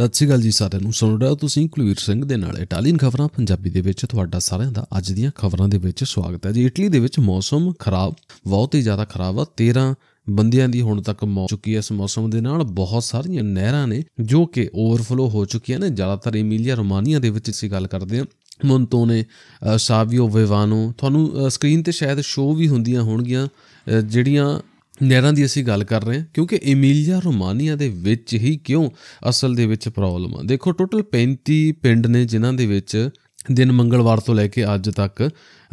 ਸਤਿ ਸ਼੍ਰੀ ਅਕਾਲ ਜੀ ਸਾਰਿਆਂ ਨੂੰ ਸੁਣ ਰਹੇ ਹੋ ਤੁਸੀਂ ਕੁਲਵੀਰ ਸਿੰਘ ਦੇ ਨਾਲ ਇਟਾਲੀਅਨ ਖਬਰਾਂ ਪੰਜਾਬੀ ਦੇ ਵਿੱਚ ਤੁਹਾਡਾ ਸਾਰਿਆਂ ਦਾ ਅੱਜ ਦੀਆਂ ਖਬਰਾਂ ਦੇ ਵਿੱਚ ਸਵਾਗਤ ਹੈ ਜੀ ਇਟਲੀ ਦੇ ਵਿੱਚ ਮੌਸਮ ਖਰਾਬ ਬਹੁਤ ਹੀ ਜ਼ਿਆਦਾ ਖਰਾਬ ਆ 13 ਬੰਦਿਆਂ ਦੀ ਹੁਣ ਤੱਕ ਮੌਤ ਚੁੱਕੀ ਹੈ ਇਸ ਮੌਸਮ ਦੇ ਨਾਲ ਬਹੁਤ ਸਾਰੀਆਂ ਨਹਿਰਾਂ ਨੇ ਜੋ ਕਿ ਓਵਰਫਲੋ ਹੋ ਚੁੱਕੀਆਂ ਨੇ ਜ਼ਿਆਦਾਤਰ ਇਮੀਲੀਆ ਰੋਮਾਨੀਆ ਦੇ ਵਿੱਚ ਅਸੀਂ ਗੱਲ ਕਰਦੇ ਹਾਂ ਨੇ ਸਾਵੀਓ ਵਿਵਾਨੋ ਤੁਹਾਨੂੰ ਸਕਰੀਨ ਤੇ ਸ਼ਾਇਦ ਸ਼ੋ ਵੀ ਹੁੰਦੀਆਂ ਹੋਣਗੀਆਂ ਜਿਹੜੀਆਂ ਨਹਿਰਾਂ ਦੀ ਅਸੀਂ ਗੱਲ ਕਰ ਰਹੇ ਹਾਂ ਕਿਉਂਕਿ ਇਮੀਲੀਆ ਰੋਮਾਨੀਆ ਦੇ ਵਿੱਚ ਹੀ ਕਿਉਂ ਅਸਲ ਦੇ ਵਿੱਚ ਪ੍ਰੋਬਲਮ ਆ ਦੇਖੋ ਟੋਟਲ 35 ਪਿੰਡ ਨੇ ਜਿਨ੍ਹਾਂ ਦੇ ਵਿੱਚ ਦਿਨ ਮੰਗਲਵਾਰ ਤੋਂ ਲੈ ਕੇ ਅੱਜ ਤੱਕ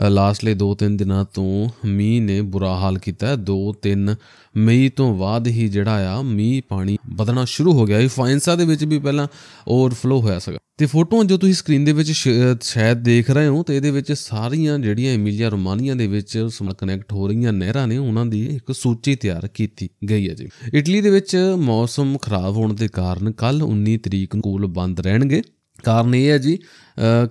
ਲਾਸਟਲੇ 2-3 ਦਿਨਾਂ ਤੋਂ ਮੀਂਹ ਨੇ ਬੁਰਾ ਹਾਲ ਕੀਤਾ ਹੈ 2-3 ਮਈ ਤੋਂ ਬਾਅਦ ਹੀ ਜਿਹੜਾ ਆ ਮੀਂਹ ਪਾਣੀ ਵਧਣਾ ਸ਼ੁਰੂ ਹੋ ਗਿਆ ਇਹ ਫਾਇਨਸਾ ਦੇ ਵਿੱਚ ਵੀ ਪਹਿਲਾਂ ਓਵਰਫਲੋ ਹੋਇਆ ਸੀਗਾ ਤੇ ਫੋਟੋਆਂ ਜੋ ਤੁਸੀਂ ਸਕਰੀਨ ਦੇ ਵਿੱਚ ਸ਼ਾਇਦ ਦੇਖ ਰਹੇ ਹੋ ਤੇ ਇਹਦੇ ਵਿੱਚ ਸਾਰੀਆਂ ਜਿਹੜੀਆਂ ਇਮੀਲੀਆ ਰੋਮਾਨੀਆ ਦੇ ਵਿੱਚ ਕਨੈਕਟ ਹੋ ਰਹੀਆਂ ਨਹਿਰਾਂ ਨੇ ਉਹਨਾਂ ਦੀ ਇੱਕ ਸੂਚੀ ਤਿਆਰ ਕੀਤੀ ਗਈ ਹੈ ਜੀ ਇਟਲੀ ਦੇ ਵਿੱਚ ਮੌਸਮ ਖਰਾਬ ਹੋਣ ਦੇ ਕਾਰਨ ਕੱਲ 19 ਤਰੀਕ ਨੂੰ ਸਕੂਲ ਬੰਦ ਰਹਿਣਗੇ ਕਾਰਨ ਇਹ ਹੈ ਜੀ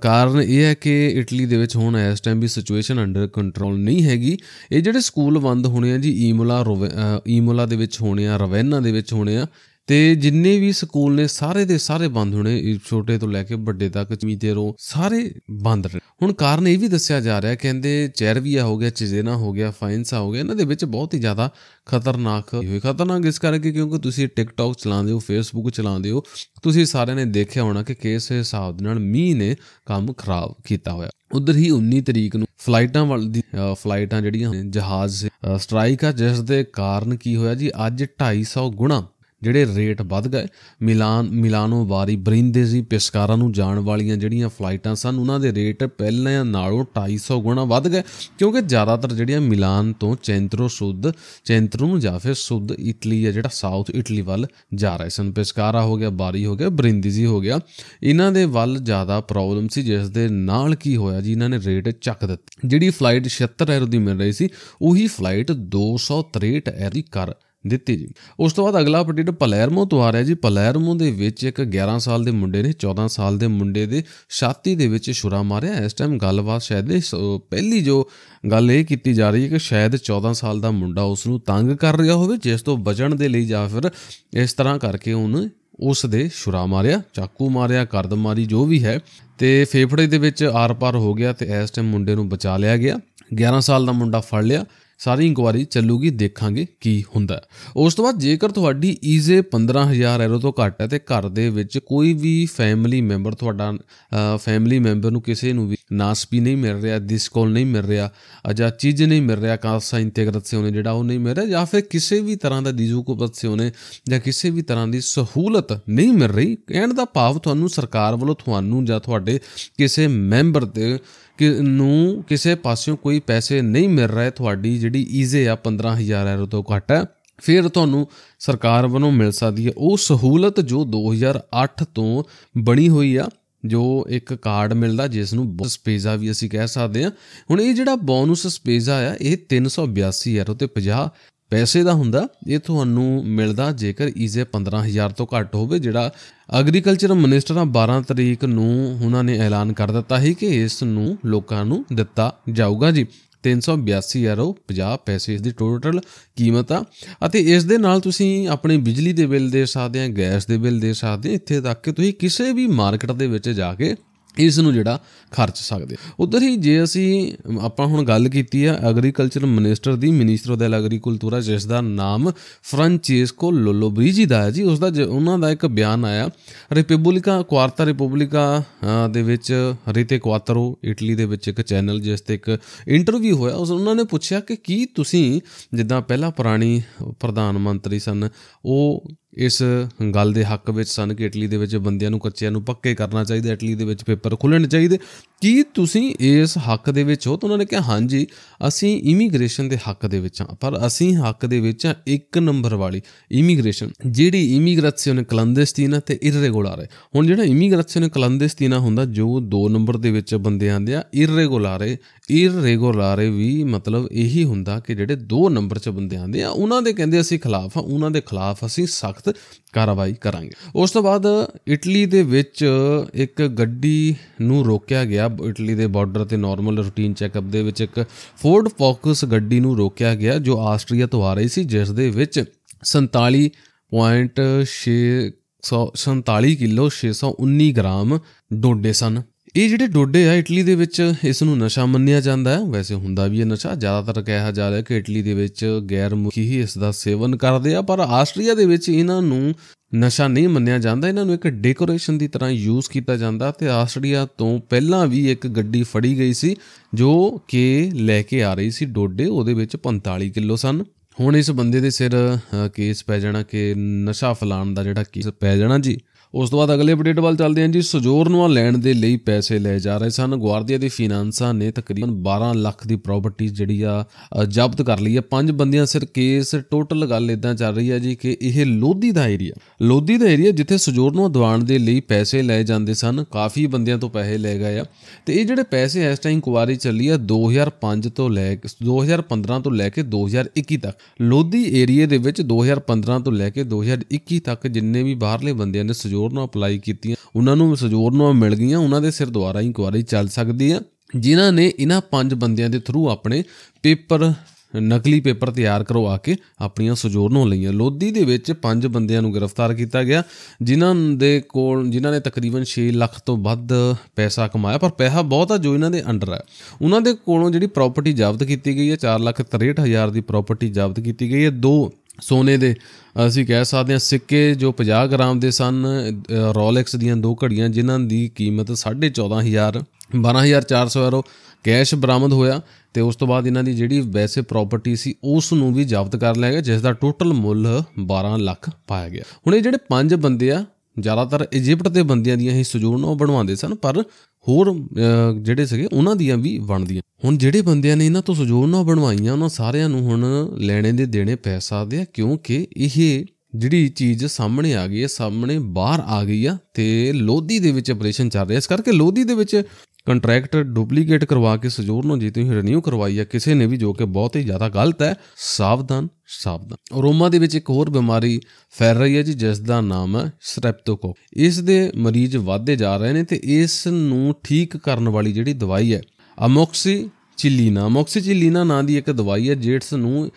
ਕਾਰਨ ਇਹ ਹੈ ਕਿ ਇਟਲੀ ਦੇ ਵਿੱਚ ਹੁਣ ਇਸ ਟਾਈਮ ਵੀ ਸਿਚੁਏਸ਼ਨ ਅੰਡਰ ਕੰਟਰੋਲ ਨਹੀਂ ਹੈਗੀ ਇਹ ਜਿਹੜੇ ਸਕੂਲ ਬੰਦ ਹੋਣੇ ਆ ਜੀ ਈਮੋਲਾ ਈਮੋਲਾ ਦੇ ਵਿੱਚ ਹੋਣੇ ਆ ਰਵੈਨਾ ਦੇ ਵਿੱਚ ਹੋਣੇ ਆ ਤੇ ਜਿੰਨੇ ਵੀ ਸਕੂਲ ਨੇ ਸਾਰੇ ਦੇ ਸਾਰੇ ਬੰਦ ਹੋਣੇ ਛੋਟੇ ਤੋਂ ਲੈ ਕੇ ਵੱਡੇ ਤੱਕ ਜਿਵੇਂ ਰੋ ਸਾਰੇ ਬੰਦ ਰਹੇ ਹੁਣ ਕਾਰਨ ਇਹ ਵੀ ਦੱਸਿਆ ਜਾ ਰਿਹਾ ਕਹਿੰਦੇ ਚੈਰਵੀਆ ਹੋ ਗਿਆ ਨਾ ਹੋ ਗਿਆ ਆ ਹੋ ਗਿਆ ਇਹਨਾਂ ਦੇ ਵਿੱਚ ਬਹੁਤ ਹੀ ਜ਼ਿਆਦਾ ਖਤਰਨਾਕ ਹੋਏ ਖਤਰਨਾਕ ਇਸ ਕਰਕੇ ਕਿਉਂਕਿ ਤੁਸੀਂ ਟਿਕਟੌਕ ਚਲਾਉਂਦੇ ਹੋ ਫੇਸਬੁੱਕ ਚਲਾਉਂਦੇ ਹੋ ਤੁਸੀਂ ਸਾਰਿਆਂ ਨੇ ਦੇਖਿਆ ਹੋਣਾ ਕਿ ਕਿਸ ਹਿਸਾਬ ਦੇ ਨਾਲ ਮੀਂਹ ਨੇ ਕੰਮ ਖਰਾਬ ਕੀਤਾ ਹੋਇਆ ਉਧਰ ਹੀ 19 ਤਰੀਕ ਨੂੰ ਫਲਾਈਟਾਂ ਵੱਲ ਦੀ ਫਲਾਈਟਾਂ ਜਿਹੜੀਆਂ ਜਹਾਜ਼ ਸਟ੍ਰਾਈਕ ਆ ਜਿਸ ਦੇ ਕਾਰਨ ਕੀ ਹੋਇਆ ਜੀ ਅੱਜ 250 ਗੁਣਾ ਜਿਹੜੇ ਰੇਟ ਵੱਧ ਗਏ ਮਿਲਾਨ ਮਿਲਾਨੋ ਵਾਰੀ ਬਰਿੰਦੇਜ਼ੀ ਪਿਸਕਾਰਾ ਨੂੰ ਜਾਣ ਵਾਲੀਆਂ ਜਿਹੜੀਆਂ ਫਲਾਈਟਾਂ ਸਨ ਉਹਨਾਂ ਦੇ ਰੇਟ ਪਹਿਲਾਂ ਨਾਲੋਂ 250 ਗੁਣਾ ਵੱਧ ਗਏ ਕਿਉਂਕਿ ਜ਼ਿਆਦਾਤਰ ਜਿਹੜੀਆਂ ਮਿਲਾਨ ਤੋਂ ਚੈਂਤਰੋ ਸੁੱਧ ਚੈਂਤਰੋ ਨੂੰ ਜਾਂ ਫਿਰ ਸੁੱਧ ਇਟਲੀ ਹੈ ਜਿਹੜਾ ਸਾਊਥ ਇਟਲੀ ਵੱਲ ਜਾ ਰਹੇ ਸਨ ਪਿਸਕਾਰਾ ਹੋ ਗਿਆ ਬਾਰੀ ਹੋ ਗਿਆ ਬਰਿੰਦੇਜ਼ੀ ਹੋ ਗਿਆ ਇਹਨਾਂ ਦੇ ਵੱਲ ਜ਼ਿਆਦਾ ਪ੍ਰੋਬਲਮ ਸੀ ਜਿਸ ਦੇ ਨਾਲ ਕੀ ਹੋਇਆ ਜੀ ਇਹਨਾਂ ਨੇ ਰੇਟ ਚੱਕ ਦਿੱਤੇ ਜਿਹੜੀ ਫਲਾਈਟ 76 ਐਰੋ ਦੀ ਮਿਲ ਰਹੀ ਸੀ ਉਹੀ ਫਲਾਈਟ 263 ਐਰੋ ਦੀ ਕਰ ਦਿੱਤੀ ਜੀ ਉਸ ਤੋਂ ਬਾਅਦ ਅਗਲਾ ਅਪਡੇਟ ਪਲੇਰਮੋ ਤੋਂ ਆ ਰਿਹਾ ਜੀ ਪਲੇਰਮੋ ਦੇ ਵਿੱਚ ਇੱਕ 11 ਸਾਲ ਦੇ ਮੁੰਡੇ ਨੇ 14 ਸਾਲ ਦੇ ਮੁੰਡੇ ਦੇ ਛਾਤੀ ਦੇ ਵਿੱਚ ਛੁਰਾ ਮਾਰਿਆ ਇਸ ਟਾਈਮ ਗੱਲਬਾਤ ਸ਼ਾਇਦ ਪਹਿਲੀ ਜੋ ਗੱਲ ਇਹ ਕੀਤੀ ਜਾ ਰਹੀ ਹੈ ਕਿ ਸ਼ਾਇਦ 14 ਸਾਲ ਦਾ ਮੁੰਡਾ ਉਸ ਨੂੰ ਤੰਗ ਕਰ ਰਿਹਾ ਹੋਵੇ ਜਿਸ ਤੋਂ ਬਚਣ ਦੇ ਲਈ ਜਾਂ ਫਿਰ ਇਸ ਤਰ੍ਹਾਂ ਕਰਕੇ ਉਹਨੂੰ ਉਸ ਦੇ ਛੁਰਾ ਮਾਰਿਆ ਚਾਕੂ ਮਾਰਿਆ ਕਰਦ ਮਾਰੀ ਜੋ ਵੀ ਹੈ ਤੇ ਫੇਫੜੇ ਦੇ ਵਿੱਚ ਆਰ-ਪਾਰ ਹੋ ਗਿਆ ਤੇ ਇਸ ਟਾਈਮ ਮੁੰਡੇ ਨੂੰ ਬਚਾ ਲਿਆ ਗਿਆ 11 ਸਾਲ ਦਾ ਮੁੰਡਾ ਫੜ ਲਿਆ ਸਾਰੀ ਇਨਕੁਆਰੀ ਚੱਲੂਗੀ ਦੇਖਾਂਗੇ ਕੀ ਹੁੰਦਾ ਉਸ ਤੋਂ ਬਾਅਦ ਜੇਕਰ ਤੁਹਾਡੀ ਈਜ਼ੇ 15000 ਐਰੋ ਤੋਂ ਘੱਟ ਹੈ ਤੇ ਘਰ ਦੇ ਵਿੱਚ ਕੋਈ ਵੀ ਫੈਮਿਲੀ ਮੈਂਬਰ ਤੁਹਾਡਾ ਫੈਮਿਲੀ ਮੈਂਬਰ ਨੂੰ ਕਿਸੇ ਨੂੰ ਵੀ ਨਾਸਪੀ ਨਹੀਂ ਮਿਲ ਰਿਹਾ ਦਿਸ ਕਾਲ ਨਹੀਂ ਮਿਲ ਰਿਹਾ ਅਜਾ ਚੀਜ਼ ਨਹੀਂ ਮਿਲ ਰਿਹਾ ਕਾਸਾ ਇੰਟੀਗ੍ਰੇਟ ਸੇ ਉਹਨੇ ਜਿਹੜਾ ਉਹ ਨਹੀਂ ਮਿਲ ਰਿਹਾ ਜਾਂ ਫਿਰ ਕਿਸੇ ਵੀ ਤਰ੍ਹਾਂ ਦਾ ਦੀਜੂ ਕੋ ਸੇ ਉਹਨੇ ਜਾਂ ਕਿਸੇ ਵੀ ਤਰ੍ਹਾਂ ਦੀ ਸਹੂਲਤ ਨਹੀਂ ਮਿਲ ਰਹੀ ਕਹਿਣ ਦਾ ਭਾਵ ਤੁਹਾਨੂੰ ਸਰਕਾਰ ਵੱਲੋਂ ਤੁਹਾਨੂੰ ਜਾਂ ਤੁਹਾਡੇ ਕਿਸੇ ਮੈਂਬਰ ਤੇ ਕਿ ਨੂੰ ਕਿਸੇ ਪਾਸਿਓਂ ਕੋਈ ਪੈਸੇ ਨਹੀਂ ਮਿਲ ਰਹੇ ਤੁਹਾਡੀ ਜਿਹੜੀ ਈਜ਼ੇ ਆ 15000 ਯੂਰੋ ਤੋਂ ਘੱਟ ਹੈ ਫਿਰ ਤੁਹਾਨੂੰ ਸਰਕਾਰ ਵੱਲੋਂ ਮਿਲ ਸਕਦੀ ਹੈ ਉਹ ਸਹੂਲਤ ਜੋ 2008 ਤੋਂ ਬਣੀ ਹੋਈ ਆ ਜੋ ਇੱਕ ਕਾਰਡ ਮਿਲਦਾ ਜਿਸ ਨੂੰ ਬੋਨਸ ਸਪੇਜ਼ਾ ਵੀ ਅਸੀਂ ਕਹਿ ਸਕਦੇ ਹਾਂ ਹੁਣ ਇਹ ਜਿਹੜਾ ਬੋਨਸ ਸਪੇਜ਼ਾ ਆ ਇਹ 382 ਯੂਰੋ ਤੇ 50 ਪੈਸੇ ਦਾ ਹੁੰਦਾ ਇਹ ਤੁਹਾਨੂੰ ਮਿਲਦਾ ਜੇਕਰ ਈਜ਼ੇ 15000 ਤੋਂ ਘੱਟ ਹੋਵੇ ਜਿਹੜਾ ਐਗਰੀਕਲਚਰ ਮਿਨਿਸਟਰਾਂ 12 ਤਰੀਕ ਨੂੰ ਉਹਨਾਂ ਨੇ ਐਲਾਨ ਕਰ ਦਿੱਤਾ ਹੈ ਕਿ ਇਸ ਨੂੰ ਲੋਕਾਂ ਨੂੰ ਦਿੱਤਾ ਜਾਊਗਾ ਜੀ 382 ਯੂਰੋ 50 ਪੈਸੇ ਇਸ ਦੀ ਟੋਟਲ ਕੀਮਤ ਆ ਅਤੇ ਇਸ ਦੇ ਨਾਲ ਤੁਸੀਂ ਆਪਣੇ ਬਿਜਲੀ ਦੇ ਬਿੱਲ ਦੇ ਸਕਦੇ ਆ ਗੈਸ ਦੇ ਬਿੱਲ ਦੇ ਸਕਦੇ ਆ ਇੱਥੇ ਤੱਕ ਕਿ ਤੁਸੀਂ ਕਿਸੇ ਵੀ ਮਾਰਕੀਟ ਦੇ ਵਿੱਚ ਜਾ ਕੇ ਇਸ ਨੂੰ ਜਿਹੜਾ ਖਰਚ ਸਕਦੇ ਉਧਰ ਹੀ ਜੇ ਅਸੀਂ ਆਪਾਂ ਹੁਣ ਗੱਲ ਕੀਤੀ ਆ ਐਗਰੀਕਲਚਰ ਮਿਨਿਸਟਰ ਦੀ ਮਿਨਿਸਟਰ ਦੇ ਐਗਰੀਕਲਚਰ ਜਿਸ ਦਾ ਨਾਮ ਫਰਾਂਚੇਸਕੋ ਲੋਲੋਬ੍ਰੀਜੀ ਦਾ ਹੈ ਜੀ ਉਸ ਦਾ ਉਹਨਾਂ ਦਾ ਇੱਕ ਬਿਆਨ ਆਇਆ ਰਿਪਬਲਿਕਾ ਕੁਆਰਤਾ ਰਿਪਬਲਿਕਾ ਦੇ ਵਿੱਚ ਰਿਤੇ ਕੁਆਤਰੋ ਇਟਲੀ ਦੇ ਵਿੱਚ ਇੱਕ ਚੈਨਲ ਜਿਸ ਤੇ ਇੱਕ ਇੰਟਰਵਿਊ ਹੋਇਆ ਉਸ ਉਹਨਾਂ ਨੇ ਪੁੱਛਿਆ ਕਿ ਕੀ ਤੁਸੀਂ ਜਿੱਦਾਂ ਪਹਿਲਾ ਪੁਰਾਣੀ ਪ੍ਰਧਾਨ ਮੰਤਰੀ ਸਨ ਉਹ ਇਸ ਗੱਲ ਦੇ ਹੱਕ ਵਿੱਚ ਸਨ ਕਿ ਇਟਲੀ ਦੇ ਵਿੱਚ ਬੰਦਿਆਂ ਨੂੰ ਕੱਚਿਆਂ ਨੂੰ ਪੱਕੇ ਕਰਨਾ ਚਾਹੀਦਾ ਇਟਲੀ ਦੇ ਵਿੱਚ ਪੇਪਰ ਖੁੱਲਣੇ ਚਾਹੀਦੇ ਕੀ ਤੁਸੀਂ ਇਸ ਹੱਕ ਦੇ ਵਿੱਚ ਹੋ ਤਾਂ ਉਹਨਾਂ ਨੇ ਕਿਹਾ ਹਾਂਜੀ ਅਸੀਂ ਇਮੀਗ੍ਰੇਸ਼ਨ ਦੇ ਹੱਕ ਦੇ ਵਿੱਚ ਹਾਂ ਪਰ ਅਸੀਂ ਹੱਕ ਦੇ ਵਿੱਚ ਹਾਂ ਇੱਕ ਨੰਬਰ ਵਾਲੀ ਇਮੀਗ੍ਰੇਸ਼ਨ ਜਿਹੜੀ ਇਮੀਗ੍ਰੇਸ਼ਨ ਕਲੰਦਸਤੀਨਾ ਤੇ ਇਰਰੈਗੂਲਰ ਹੈ ਹੁਣ ਜਿਹੜਾ ਇਮੀਗ੍ਰੇਸ਼ਨ ਕਲੰਦਸਤੀਨਾ ਹੁੰਦਾ ਜੋ 2 ਨੰਬਰ ਦੇ ਵਿੱਚ ਬੰਦੇ ਆਂਦੇ ਆ ਇਰਰੈਗੂਲਰ ਇਰਰੈਗੂਲਰ ਵੀ ਮਤਲਬ ਇਹੀ ਹੁੰਦਾ ਕਿ ਜਿਹੜੇ 2 ਨੰਬਰ 'ਚ ਬੰਦੇ ਆਂਦੇ ਆ ਉਹਨਾਂ ਦੇ ਕਹਿੰਦੇ ਅਸੀਂ ਖਿਲਾਫ ਆ ਉਹਨਾਂ ਦੇ ਖਿਲਾਫ ਅਸੀਂ ਸਖਤ ਕਾਰਵਾਈ ਕਰਾਂਗੇ ਉਸ ਤੋਂ ਬਾਅਦ ਇਟਲੀ ਦੇ ਵਿੱਚ ਇੱਕ ਗੱਡੀ ਨੂੰ ਰੋਕਿਆ ਗਿਆ ਇਟਲੀ ਦੇ ਬਾਰਡਰ ਤੇ ਨਾਰਮਲ ਰੂਟੀਨ ਚੈੱਕਅਪ ਦੇ ਵਿੱਚ ਇੱਕ ਫੋਰਡ ਫੋਕਸ ਗੱਡੀ ਨੂੰ ਰੋਕਿਆ ਗਿਆ ਜੋ ਆਸਟਰੀਆ ਤੋਂ ਆ ਰਹੀ ਸੀ ਜਿਸ ਦੇ ਵਿੱਚ 47.647 ਕਿਲੋ 619 ਗ੍ਰਾਮ ਡੋਡੇ ਸਨ ਇਹ ਜਿਹੜੇ ਡੋਡੇ ਆ ਇਟਲੀ ਦੇ ਵਿੱਚ ਇਸ ਨੂੰ ਨਸ਼ਾ ਮੰਨਿਆ ਜਾਂਦਾ ਹੈ ਵੈਸੇ ਹੁੰਦਾ ਵੀ ਇਹ ਨਸ਼ਾ ਜ਼ਿਆਦਾਤਰ ਕਿਹਾ ਜਾ ਰਿਹਾ ਕਿ ਇਟਲੀ ਦੇ ਵਿੱਚ ਗੈਰ ਮੁਖੀ ਹੀ ਇਸ ਦਾ ਸੇਵਨ ਕਰਦੇ ਆ ਪਰ ਆਸਟਰੀਆ ਦੇ ਵਿੱਚ ਇਹਨਾਂ ਨੂੰ ਨਸ਼ਾ ਨਹੀਂ ਮੰਨਿਆ ਜਾਂਦਾ ਇਹਨਾਂ ਨੂੰ ਇੱਕ ਡੈਕੋਰੇਸ਼ਨ ਦੀ ਤਰ੍ਹਾਂ ਯੂਜ਼ ਕੀਤਾ ਜਾਂਦਾ ਤੇ ਆਸਟਰੀਆ ਤੋਂ ਪਹਿਲਾਂ ਵੀ ਇੱਕ ਗੱਡੀ ਫੜੀ ਗਈ ਸੀ ਜੋ ਕਿ ਲੈ ਕੇ ਆ ਰਹੀ ਸੀ ਡੋਡੇ ਉਹਦੇ ਵਿੱਚ 45 ਕਿਲੋ ਸਨ ਹੁਣ ਇਸ ਬੰਦੇ ਦੇ ਸਿਰ ਕੇਸ ਪੈ ਜਾਣਾ ਕਿ ਨਸ਼ਾ ਫਲਾਣ ਦਾ ਜਿਹੜਾ ਕੇਸ ਪੈ ਜਾਣਾ ਜੀ ਉਸ ਤੋਂ ਬਾਅਦ ਅਗਲੇ ਅਪਡੇਟ ਵੱਲ ਚੱਲਦੇ ਹਾਂ ਜੀ ਸਜੋਰ ਨੂੰ ਲੈਣ ਦੇ ਲਈ ਪੈਸੇ ਲਏ ਜਾ ਰਹੇ ਸਨ ਗਵਾਰਦੀਆ ਦੇ ਫਾਈਨਾਂਸਾਂ ਨੇ ਤਕਰੀਬਨ 12 ਲੱਖ ਦੀ ਪ੍ਰਾਪਰਟੀ ਜਿਹੜੀ ਆ ਜ਼ਬਤ ਕਰ ਲਈ ਹੈ ਪੰਜ ਬੰਦਿਆਂ ਸਿਰ ਕੇਸ ਟੋਟਲ ਗੱਲ ਇਦਾਂ ਚੱਲ ਰਹੀ ਹੈ ਜੀ ਕਿ ਇਹ ਲੋਧੀ ਦਾ ਏਰੀਆ ਲੋਧੀ ਦਾ ਏਰੀਆ ਜਿੱਥੇ ਸਜੋਰ ਨੂੰ ਦਵਾਨ ਦੇ ਲਈ ਪੈਸੇ ਲਏ ਜਾਂਦੇ ਸਨ ਕਾਫੀ ਬੰਦਿਆਂ ਤੋਂ ਪੈਸੇ ਲੈ ਗਏ ਆ ਤੇ ਇਹ ਜਿਹੜੇ ਪੈਸੇ ਇਸ ਟਾਈਮ ਕੁਵਾਰੀ ਚੱਲੀ ਆ 2005 ਤੋਂ ਲੈ ਕੇ 2015 ਤੋਂ ਲੈ ਕੇ 2021 ਤੱਕ ਲੋਧੀ ਏਰੀਆ ਦੇ ਵਿੱਚ 2015 ਤੋਂ ਲੈ ਕੇ 2021 ਤੱਕ ਜਿੰਨੇ ਵੀ ਬਾਹਰਲੇ ਬੰਦਿਆਂ ਨੇ ਸਜੋਰ ਸਜੋਰ ਨੂੰ ਅਪਲਾਈ ਕੀਤੀਆਂ ਉਹਨਾਂ ਨੂੰ ਸਜੋਰ ਨੂੰ ਮਿਲ ਗਈਆਂ ਉਹਨਾਂ ਦੇ ਸਿਰ ਦੁਆਰਾ ਹੀ ਇਨਕੁਆਰੀ ਚੱਲ ਸਕਦੀ ਹੈ ਜਿਨ੍ਹਾਂ ਨੇ ਇਹਨਾਂ ਪੰਜ ਬੰਦਿਆਂ ਦੇ ਥਰੂ ਆਪਣੇ ਪੇਪਰ ਨਕਲੀ ਪੇਪਰ ਤਿਆਰ ਕਰਵਾ ਕੇ ਆਪਣੀਆਂ ਸਜੋਰ ਨੂੰ ਲਈਆਂ ਲੋਧੀ ਦੇ ਵਿੱਚ ਪੰਜ ਬੰਦਿਆਂ ਨੂੰ ਗ੍ਰਿਫਤਾਰ ਕੀਤਾ ਗਿਆ ਜਿਨ੍ਹਾਂ ਦੇ ਕੋਲ ਜਿਨ੍ਹਾਂ ਨੇ ਤਕਰੀਬਨ 6 ਲੱਖ ਤੋਂ ਵੱਧ ਪੈਸਾ ਕਮਾਇਆ ਪਰ ਪੈਸਾ ਬਹੁਤ ਆ ਜੋ ਇਹਨਾਂ ਦੇ ਅੰਡਰ ਹੈ ਉਹਨਾਂ ਦੇ ਕੋਲੋਂ ਜਿਹੜੀ ਪ੍ਰਾਪਰਟੀ ਜ਼ਬਤ ਕੀਤੀ ਗਈ ਹੈ 4 ਲੱਖ ਦੀ ਪ੍ਰਾਪਰਟੀ ਜ਼ਬਤ ਕੀਤੀ ਗਈ ਹੈ ਦੋ ਸੋਨੇ ਦੇ ਅਸੀਂ ਕਹਿ ਸਕਦੇ ਹਾਂ ਸਿੱਕੇ ਜੋ 50 ਗ੍ਰਾਮ ਦੇ ਸਨ ਰੋਲੈਕਸ ਦੀਆਂ ਦੋ ਘੜੀਆਂ ਜਿਨ੍ਹਾਂ ਦੀ ਕੀਮਤ 14500 12400 ਯੂਰੋ ਕੈਸ਼ ਬਰਾਮਦ ਹੋਇਆ ਤੇ ਉਸ ਤੋਂ ਬਾਅਦ ਇਹਨਾਂ ਦੀ ਜਿਹੜੀ ਵੈਸੇ ਪ੍ਰਾਪਰਟੀ ਸੀ ਉਸ ਨੂੰ ਵੀ ਜ਼ਬਤ ਕਰ ਲਿਆ ਗਿਆ ਜਿਸ ਦਾ ਟੋਟਲ ਮੁੱਲ 12 ਲੱਖ ਪਾਇਆ ਗਿਆ ਹੁਣ ਇਹ ਜਿਹੜੇ ਪੰਜ ਬੰਦੇ ਆ ਜ਼ਿਆਦਾਤਰ ਇਜੀਪਟ ਦੇ ਬੰਦਿਆਂ ਦੀਆਂ ਹੀ ਸਜੂਣ ਨੂੰ ਬਣਵਾਉਂਦੇ ਸਨ ਪਰ ਹੋਰ ਜਿਹੜੇ ਸੀਗੇ ਉਹਨਾਂ ਦੀਆਂ ਵੀ ਬਣਦੀਆਂ ਹੁਣ ਜਿਹੜੇ ਬੰਦਿਆਂ ਨੇ ਇਹਨਾਂ ਤੋਂ ਸਹਿਯੋਗ ਨਾ ਬਣਵਾਈਆਂ ਉਹਨਾਂ ਸਾਰਿਆਂ ਨੂੰ ਹੁਣ ਲੈਣੇ ਦੇ ਦੇਣੇ ਪੈ ਸਕਦੇ ਆ ਕਿਉਂਕਿ ਇਹ ਜਿਹੜੀ ਚੀਜ਼ ਸਾਹਮਣੇ ਆ ਗਈ ਹੈ ਸਾਹਮਣੇ ਬਾਹਰ ਆ ਗਈ ਆ ਤੇ ਲੋਧੀ ਦੇ ਵਿੱਚ ਆਪਰੇਸ਼ਨ ਚੱਲ ਰਿਹਾ ਇਸ ਕਰਕੇ ਲੋਧੀ ਦੇ ਵਿੱਚ ਕੰਟਰੈਕਟ ਡੁਪਲੀਕੇਟ ਕਰਵਾ ਕੇ ਸਜੂਰ ਨੂੰ ਜੇ ਤੁਸੀਂ ਰੀਨਿਊ ਕਰਵਾਈ ਆ ਕਿਸੇ ਨੇ ਵੀ ਜੋ ਕਿ ਬਹੁਤ ਹੀ ਜ਼ਿਆਦਾ ਗਲਤ ਹੈ ਸਾਵਧਾਨ ਸਾਵਧਾਨ ਰੋਮਾ ਦੇ ਵਿੱਚ ਇੱਕ ਹੋਰ ਬਿਮਾਰੀ ਫੈਲ ਰਹੀ ਹੈ ਜੀ ਜਿਸ ਦਾ ਨਾਮ ਹੈ ਸਟ੍ਰੈਪਟੋਕੋਕ ਇਸ ਦੇ ਮਰੀਜ਼ ਵਧਦੇ ਜਾ ਰਹੇ ਨੇ ਤੇ ਇਸ ਨੂੰ ਠੀਕ ਕਰਨ ਵਾਲੀ ਜਿਹੜੀ ਦਵਾਈ ਹੈ ਅਮੋਕਸੀ ਚਿਲੀਨਾ ਮੌਕਸੀਚਿਲੀਨਾ ਨਾਂ ਦੀ ਇੱਕ ਦਵਾਈ ਹੈ ਜਿਹੜਸ ਨੂੰ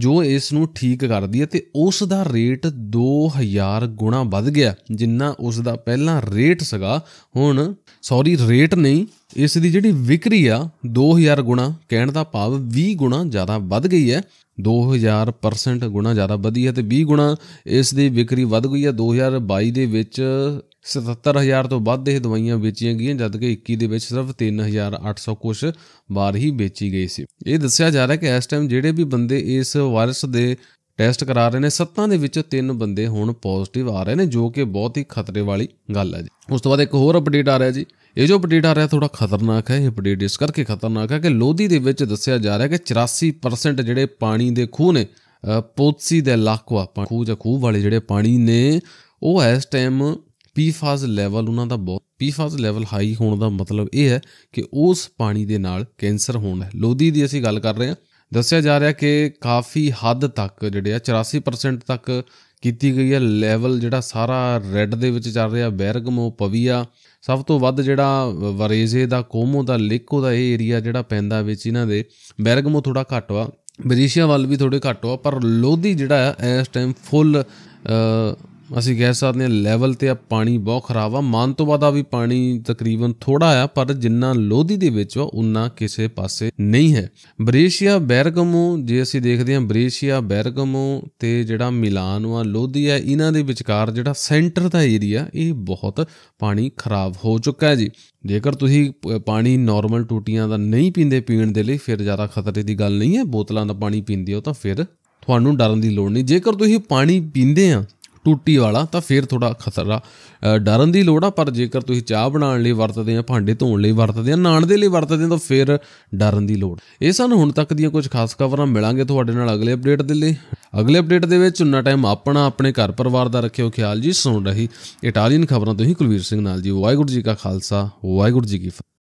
ਜੋ ਇਸ ਨੂੰ ਠੀਕ ਕਰਦੀ ਹੈ ਤੇ ਉਸ ਦਾ ਰੇਟ 2000 ਗੁਣਾ ਵੱਧ ਗਿਆ ਜਿੰਨਾ ਉਸ ਦਾ ਪਹਿਲਾਂ ਰੇਟ ਸੀਗਾ ਹੁਣ ਸੌਰੀ ਰੇਟ ਨਹੀਂ ਇਸ ਦੀ ਜਿਹੜੀ ਵਿਕਰੀ ਆ 2000 ਗੁਣਾ ਕਹਿਣ ਦਾ ਭਾਵ 20 ਗੁਣਾ ਜ਼ਿਆਦਾ ਵੱਧ ਗਈ ਹੈ 2000% ਗੁਣਾ ਜ਼ਿਆਦਾ ਵਧੀ ਹੈ ਤੇ 20 ਗੁਣਾ ਇਸ ਦੀ ਵਿਕਰੀ ਵੱਧ ਗਈ ਹੈ 2022 ਦੇ ਵਿੱਚ 77000 ਤੋਂ ਵੱਧ ਇਹ ਦਵਾਈਆਂ ਵੇਚੀਆਂ ਗਈਆਂ ਜਦ ਕਿ 21 ਦੇ ਵਿੱਚ ਸਿਰਫ 3800 ਕੁਛ ਵਾਰ ਹੀ ਵੇਚੀ ਗਈ ਸੀ ਇਹ ਦੱਸਿਆ ਜਾ ਰਿਹਾ ਹੈ ਕਿ ਇਸ ਟਾਈਮ ਜਿਹੜੇ ਵੀ ਬੰਦੇ ਇਸ ਵਾਇਰਸ ਦੇ ਟੈਸਟ ਕਰਾ ਰਹੇ ਨੇ ਸੱਤਾਂ ਦੇ ਵਿੱਚੋਂ ਤਿੰਨ ਬੰਦੇ ਹੁਣ ਪੋਜ਼ਿਟਿਵ ਆ ਰਹੇ ਨੇ ਜੋ ਕਿ ਬਹੁਤ ਹੀ ਖਤਰੇ ਵਾਲੀ ਗੱਲ ਹੈ ਜੀ ਉਸ ਤੋਂ ਬਾਅਦ ਇੱਕ ਹੋਰ ਅਪਡੇਟ ਆ ਰਿਹਾ ਜੀ ਇਹ ਜੋ ਅਪਡੇਟ ਆ ਰਿਹਾ ਥੋੜਾ ਖਤਰਨਾਕ ਹੈ ਇਹ ਅਪਡੇਟ ਇਸ ਕਰਕੇ ਖਤਰਨਾਕ ਹੈ ਕਿ ਲੋਧੀ ਦੇ ਵਿੱਚ ਦੱਸਿਆ ਜਾ ਰਿਹਾ ਕਿ 84% ਜਿਹੜੇ ਪਾਣੀ ਦੇ ਖੂਹ ਨੇ ਪੋਤਸੀ ਦੇ ਲਾਕਵਾ ਖੂਹ ਜਾਂ ਖੂਹ ਵਾਲੇ ਜਿਹੜੇ ਪਾਣੀ ਨੇ ਉਹ ਇਸ ਟਾਈਮ ਪੀਫਾਸ ਲੈਵਲ ਉਹਨਾਂ ਦਾ ਬਹੁਤ ਪੀਫਾਸ ਲੈਵਲ ਹਾਈ ਹੋਣ ਦਾ ਮਤਲਬ ਇਹ ਹੈ ਕਿ ਉਸ ਪਾਣੀ ਦੇ ਨਾਲ ਕੈਂਸਰ ਹੋਣਾ ਹੈ ਲੋਧੀ ਦੀ ਅਸੀਂ ਗੱਲ ਕਰ ਰਹੇ ਹਾਂ ਦੱਸਿਆ ਜਾ ਰਿਹਾ ਕਿ ਕਾਫੀ ਹੱਦ ਤੱਕ ਜਿਹੜੇ ਆ 84% ਤੱਕ ਕੀਤੀ ਗਈ ਹੈ ਲੈਵਲ ਜਿਹੜਾ ਸਾਰਾ ਰੈੱਡ ਦੇ ਵਿੱਚ ਚੱਲ ਰਿਹਾ ਬੈਰਗਮੋ ਪਵੀਆ ਸਭ ਤੋਂ ਵੱਧ ਜਿਹੜਾ ਵਰੇਜ਼ੇ ਦਾ ਕੋਮੋ ਦਾ ਲੇਕੋ ਦਾ ਇਹ ਏਰੀਆ ਜਿਹੜਾ ਪੈਂਦਾ ਵਿੱਚ ਇਹਨਾਂ ਦੇ ਬੈਰਗਮੋ ਥੋੜਾ ਘੱਟ ਵਾ ਬਰੀਸ਼ੀਆ ਵੱਲ ਵੀ ਥੋੜੇ ਘੱਟ ਵਾ ਪਰ ਲੋਧੀ ਜਿਹੜਾ ਇਸ ਟਾਈਮ ਫੁੱਲ ਅਸੀਂ ਕਹਿ ਸਕਦੇ ਲੈਵਲ ਤੇ ਆ ਪਾਣੀ ਬਹੁਤ ਖਰਾਬ ਆ ਮਾਨ ਤੋਂ ਬਾਅਦ ਆ ਵੀ ਪਾਣੀ ਤਕਰੀਬਨ ਥੋੜਾ ਆ ਪਰ ਜਿੰਨਾ ਲੋਧੀ ਦੇ ਵਿੱਚ ਆ ਉਨਾ ਕਿਸੇ ਪਾਸੇ ਨਹੀਂ ਹੈ ਬਰੇਸ਼ੀਆ ਬੈਰਗਮੋ ਜੇ ਅਸੀਂ ਦੇਖਦੇ ਹਾਂ ਬਰੇਸ਼ੀਆ ਬੈਰਗਮੋ ਤੇ ਜਿਹੜਾ ਮਿਲਾਨ ਆ ਲੋਧੀ ਆ ਇਹਨਾਂ ਦੇ ਵਿਚਕਾਰ ਜਿਹੜਾ ਸੈਂਟਰ ਦਾ ਏਰੀਆ ਇਹ ਬਹੁਤ ਪਾਣੀ ਖਰਾਬ ਹੋ ਚੁੱਕਾ ਹੈ ਜੀ ਜੇਕਰ ਤੁਸੀਂ ਪਾਣੀ ਨਾਰਮਲ ਟੂਟੀਆਂ ਦਾ ਨਹੀਂ ਪੀਂਦੇ ਪੀਣ ਦੇ ਲਈ ਫਿਰ ਜ਼ਿਆਦਾ ਖਤਰੇ ਦੀ ਗੱਲ ਨਹੀਂ ਹੈ ਬੋਤਲਾਂ ਦਾ ਪਾਣੀ ਪੀਂਦੇ ਹੋ ਤਾਂ ਫਿਰ ਤੁਹਾਨੂੰ ਡਰਨ ਦੀ ਲੋੜ ਨਹੀਂ ਜੇਕਰ ਤੁਸੀਂ ਪਾਣੀ ਪੀਂਦੇ ਆ ਟੂਟੀ ਵਾਲਾ ਤਾਂ ਫੇਰ ਥੋੜਾ ਖਤਰਾ ਡਰਨ ਦੀ ਲੋੜ ਆ ਪਰ ਜੇਕਰ ਤੁਸੀਂ ਚਾਹ ਬਣਾਉਣ ਲਈ ਵਰਤਦੇ ਆ ਭਾਂਡੇ ਧੋਣ ਲਈ ਵਰਤਦੇ ਆ ਨਾਣ ਦੇ ਲਈ ਵਰਤਦੇ ਆ ਤਾਂ ਫੇਰ ਡਰਨ ਦੀ ਲੋੜ ਇਹ ਸਨ ਹੁਣ ਤੱਕ ਦੀਆਂ ਕੁਝ ਖਾਸ ਖਬਰਾਂ ਮਿਲਾਂਗੇ ਤੁਹਾਡੇ ਨਾਲ ਅਗਲੇ ਅਪਡੇਟ ਦੇ ਲਈ ਅਗਲੇ ਅਪਡੇਟ ਦੇ ਵਿੱਚ ਉਨਾ ਟਾਈਮ ਆਪਣਾ ਆਪਣੇ ਘਰ ਪਰਿਵਾਰ ਦਾ ਰੱਖਿਓ ਖਿਆਲ ਜੀ ਸੁਣ ਰਹੀ ਇਟਾਲੀਅਨ ਖਬਰਾਂ ਤੋਂ ਹੀ ਕੁਲਵੀਰ ਸਿੰਘ ਨਾਲ ਜੀ ਵਾਹਿਗੁਰੂ ਜੀ ਕਾ ਖਾਲਸਾ ਵਾਹਿਗੁਰੂ ਜੀ ਕੀ